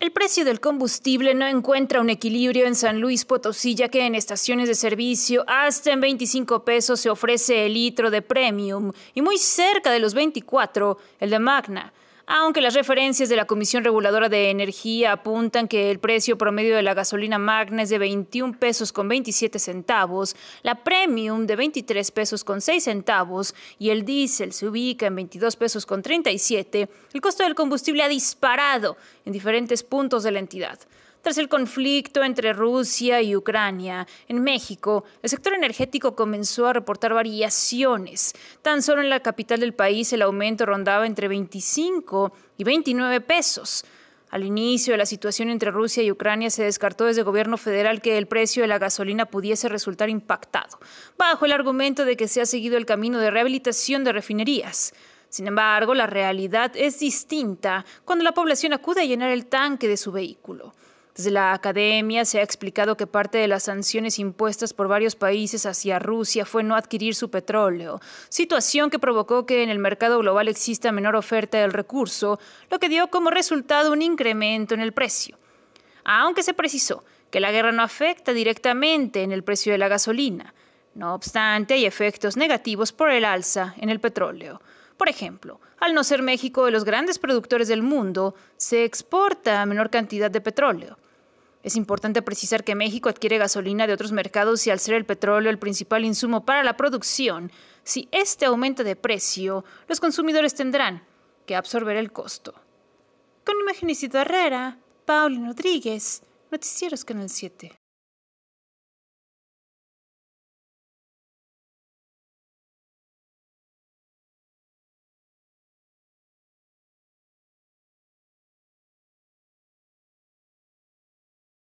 El precio del combustible no encuentra un equilibrio en San Luis Potosí, ya que en estaciones de servicio hasta en 25 pesos se ofrece el litro de premium y muy cerca de los 24 el de magna aunque las referencias de la Comisión Reguladora de Energía apuntan que el precio promedio de la gasolina magna es de 21 pesos con 27 centavos, la premium de 23 pesos con 6 centavos y el diésel se ubica en 22 pesos con 37, el costo del combustible ha disparado en diferentes puntos de la entidad. Tras el conflicto entre Rusia y Ucrania, en México, el sector energético comenzó a reportar variaciones. Tan solo en la capital del país el aumento rondaba entre 25 y 29 pesos. Al inicio de la situación entre Rusia y Ucrania se descartó desde el gobierno federal que el precio de la gasolina pudiese resultar impactado, bajo el argumento de que se ha seguido el camino de rehabilitación de refinerías. Sin embargo, la realidad es distinta cuando la población acude a llenar el tanque de su vehículo. Desde la academia se ha explicado que parte de las sanciones impuestas por varios países hacia Rusia fue no adquirir su petróleo, situación que provocó que en el mercado global exista menor oferta del recurso, lo que dio como resultado un incremento en el precio. Aunque se precisó que la guerra no afecta directamente en el precio de la gasolina, no obstante hay efectos negativos por el alza en el petróleo. Por ejemplo, al no ser México de los grandes productores del mundo, se exporta menor cantidad de petróleo, es importante precisar que México adquiere gasolina de otros mercados y al ser el petróleo el principal insumo para la producción, si este aumenta de precio, los consumidores tendrán que absorber el costo. Con Imagenicito Herrera, Paulino Rodríguez, Noticieros Canal 7.